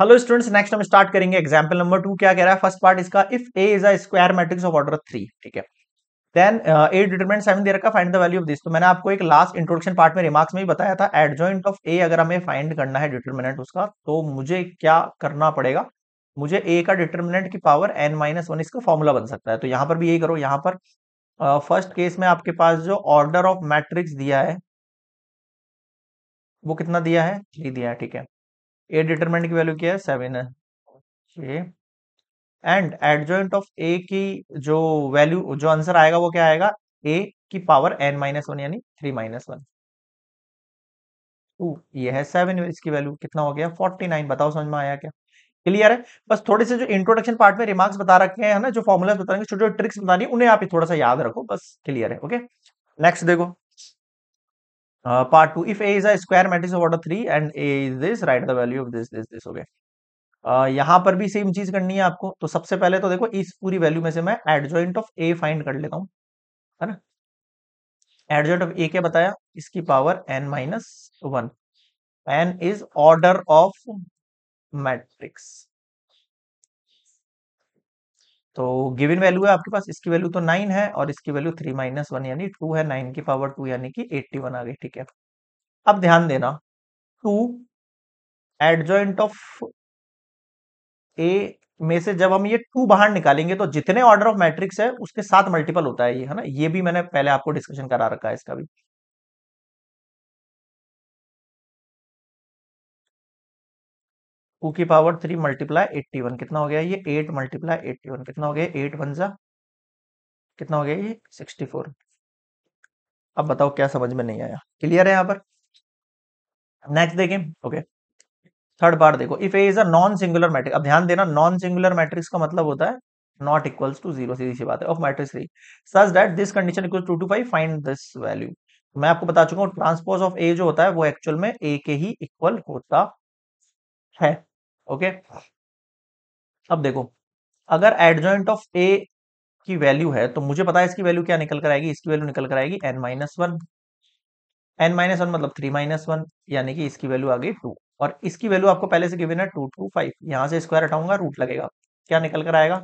hello students next हम start करेंगे example number two क्या कह रहा है फर्स्ट पार्ट इसका if A is a square matrix of order three ठीक है देन ए डिटरमिनेंट सेवन दे रखा find the value of this तो मैंने आपको एक लास्ट इंट्रोडक्शन पार्ट में रिमार्क्स में भी बताया था एडजॉइंट ऑफ ए अगर हमें फाइंड करना है डिटर्मिनेंट उसका तो मुझे क्या करना पड़ेगा मुझे ए का डिटर्मिनेंट की पावर एन माइनस वन इसका फॉर्मूला बन सकता है तो यहाँ पर भी यही करो यहाँ पर फर्स्ट uh, केस में आपके पास जो ऑर्डर ऑफ मैट्रिक्स दिया है वो कितना दिया है थ्री दिया है ठीक है ए डिटरमिनेंट की वैल्यू क्या है सेवन है okay and adjoint of A की जो वैल्यू जो आंसर आएगा वो क्या आएगा ए की पावर एन माइनस वन यानी थ्री माइनस वन टू ये है सेवन इसकी वैल्यू कितना हो गया फोर्टी नाइन बताओ समझ में आया क्या क्लियर है बस थोड़े से जो इंट्रोडक्शन पार्ट में रिमार्क्स बता रखे हैं ना जो फॉर्मुलाज बता रहे हैं छोटे छोटे ट्रिक्स बता रही है उन्हें आप थोड़ा सा याद रखो बस क्लियर है ओके नेक्स्ट देखो part two if A is is a square matrix of order 3 and a is this write the value this this this हो गया uh, यहाँ पर भी सेम चीज करनी है आपको तो सबसे पहले तो देखो इस पूरी वैल्यू में से मैं एडजॉइंट ऑफ ए फाइंड कर लेता हूं है ना एडजॉइंट ऑफ ए क्या बताया इसकी power n minus one n is order of matrix तो गिविन वैल्यू है आपके पास इसकी वैल्यू तो नाइन है और इसकी वैल्यू थ्री माइनस वन यानी टू है नाइन की पावर टू यानी कि एट्टी वन आ गई ठीक है अब ध्यान देना टू एडजॉइंट ऑफ ए में से जब हम ये टू बाहर निकालेंगे तो जितने ऑर्डर ऑफ मैट्रिक्स है उसके साथ मल्टीपल होता है ये है ना ये भी मैंने पहले आपको डिस्कशन करा रखा है इसका भी टू की power three multiply eighty one कितना हो गया ये एट मल्टीप्लाई एट्टी वन कितना हो गया एट वन जा कितना हो गया ये सिक्सटी फोर अब बताओ क्या समझ में नहीं आया क्लियर है यहाँ पर नेक्स्ट देखें ओके थर्ड पार्ट देखो if A is a non singular matrix अब ध्यान देना नॉन सिंगुलर मैट्रिक्स का मतलब होता है नॉट इक्वल्स टू जीरो सीधी सी बात है of matrix three such that this condition equal to two five find this value मैं आपको बता चुका हूँ ट्रांसपोज ऑफ ए जो होता है वो एक्चुअल में ए के ही इक्वल होता है ओके अब देखो अगर एडजॉइंट ऑफ ए की वैल्यू है तो मुझे पता है इसकी वैल्यू क्या निकल कर आएगी इसकी वैल्यू निकल कर आएगी n minus one n minus one मतलब थ्री माइनस वन यानी कि इसकी वैल्यू आ गई टू और इसकी वैल्यू आपको पहले से गिवन है टू टू फाइव यहां से स्क्वायर हटाऊंगा रूट लगेगा क्या निकल कर आएगा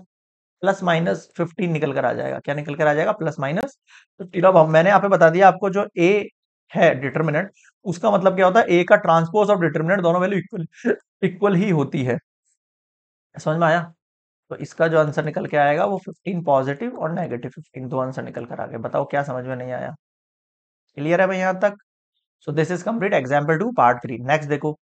प्लस माइनस फिफ्टीन निकल कर आ जाएगा क्या निकल कर आ जाएगा प्लस माइनस फिफ्टीन अब मैंने यहाँ पे बता दिया आपको जो ए है डिटर्मिनेंट उसका मतलब क्या होता है ए का ट्रांसपोज और डिटर्मिनेंट दोनों वैल्यू इक्वल इक्वल ही होती है समझ में आया तो इसका जो आंसर निकल के आएगा वो 15 पॉजिटिव और नेगेटिव 15 दो आंसर निकल कर आ गए बताओ क्या समझ में नहीं आया क्लियर है भाई यहां तक so this is complete example two part three next देखो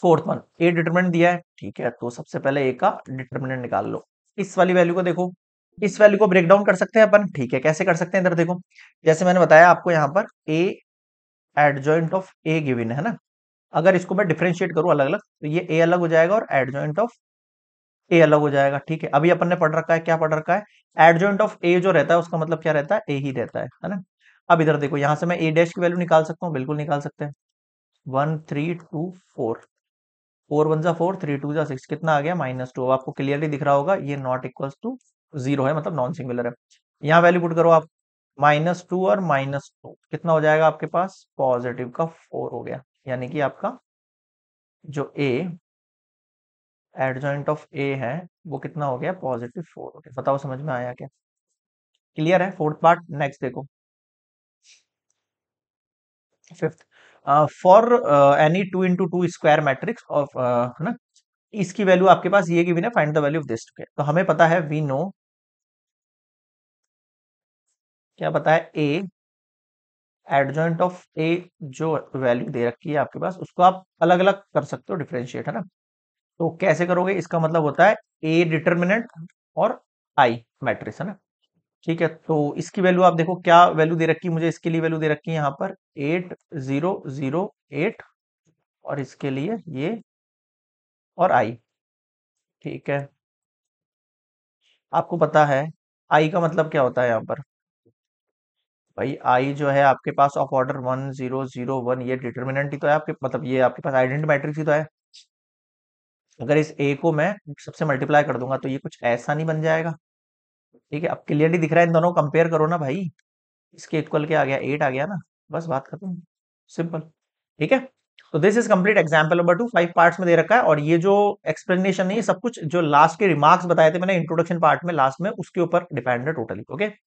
फोर्थ वन ए डिटर्मिनेंट दिया है ठीक है तो सबसे पहले ए का डिटर्मिनेंट निकाल लो इस वाली वैल्यू को देखो इस वैल्यू को ब्रेक डाउन कर सकते हैं अपन ठीक है कैसे कर सकते हैं इधर देखो जैसे मैंने बताया आपको यहाँ पर A adjoint of A given है ना अगर इसको मैं डिफ्रेंशिएट करूं अलग अलग तो ये ए अलग हो जाएगा और एडजॉइंट ऑफ ए अलग हो जाएगा ठीक है अभी अपन ने पढ़ रखा है क्या पढ़ रखा है एडजॉइंट ऑफ ए जो रहता है उसका मतलब क्या रहता है ए ही रहता है ना अब इधर देखो यहाँ से मैं ए डैश की वैल्यू निकाल सकता हूँ बिल्कुल निकाल सकते हैं one three two four four one जा फोर थ्री टू जा सिक्स कितना आ गया माइनस टू अब आपको क्लियरली दिख रहा होगा ये नॉट इक्वल्स टू जीरो है मतलब नॉन सिंगुलर है यहाँ वैल्यू पुट करो आप माइनस टू और माइनस टू कितना हो जाएगा आपके पास पॉजिटिव का फोर हो गया यानी कि आपका जो ए एडजॉइंट ऑफ ए है वो कितना हो गया पॉजिटिव फोर हो गया बताओ समझ में आया क्या क्लियर है फोर्थ पार्ट नेक्स्ट देखो fifth for any two into two square matrix of है ना इसकी वैल्यू आपके पास ये भी ना find the value of this तो हमें पता है वी नो क्या बताया ए एडजॉइंट ऑफ ए जो वैल्यू दे रखी है आपके पास उसको आप अलग अलग कर सकते हो डिफ्रेंशिएट है ना तो कैसे करोगे इसका मतलब होता है ए डिटर्मिनेंट और आई मैट्रिक्स है ना ठीक है तो इसकी वैल्यू आप देखो क्या वैल्यू दे रखी है मुझे इसके लिए वैल्यू दे रखी है यहाँ पर एट जीरो जीरो एट और इसके लिए ये और आई ठीक है आपको पता है आई का मतलब क्या होता है यहाँ पर भाई आई जो है आपके पास of order one zero zero one ये डिटर्मिनेंट ही तो है आपके मतलब ये आपके पास आइडेंट मैट्रिक्स ही तो है अगर इस ए को मैं सबसे मल्टीप्लाई कर दूंगा तो ये कुछ ऐसा नहीं बन जाएगा ठीक है अब क्लियरली दिख रहा है इन दोनों कंपेयर करो ना भाई इसके इक्वल के आ गया एट आ गया ना बस बात खत्म सिंपल ठीक है तो this is complete example number two five parts में दे रखा है और ये जो एक्सप्लेनेशन है ये सब कुछ जो लास्ट के रिमार्क्स बताए थे मैंने इंट्रोडक्शन पार्ट में लास्ट में उसके ऊपर डिपेंडेंट टोटली ओके